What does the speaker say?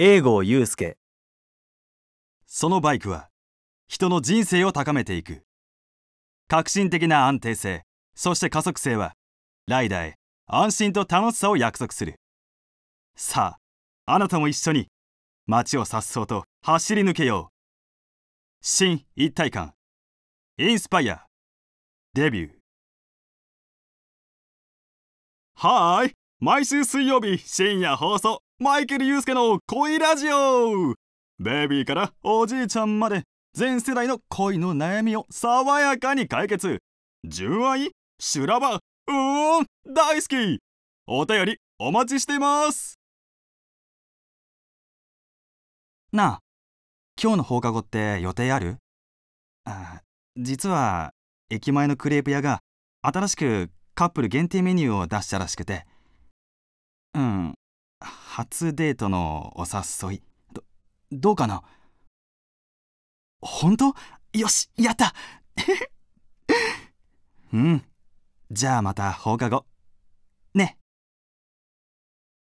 英語祐介そのバイクは人の人生を高めていく革新的な安定性そして加速性はライダーへ安心と楽しさを約束するさああなたも一緒に街を颯爽と走り抜けよう新一体感インスパイアデビューはーい毎週水曜日深夜放送マイケル・ユースケの恋ラジオベイビーからおじいちゃんまで全世代の恋の悩みを爽やかに解決純愛修羅場うーん大好きお便りお待ちしていますなあ今日の放課後って予定あるあ実は駅前のクレープ屋が新しくカップル限定メニューを出したらしくてうん初デートのお誘いどどうかな本当よしやった うんじゃあまた放課後ね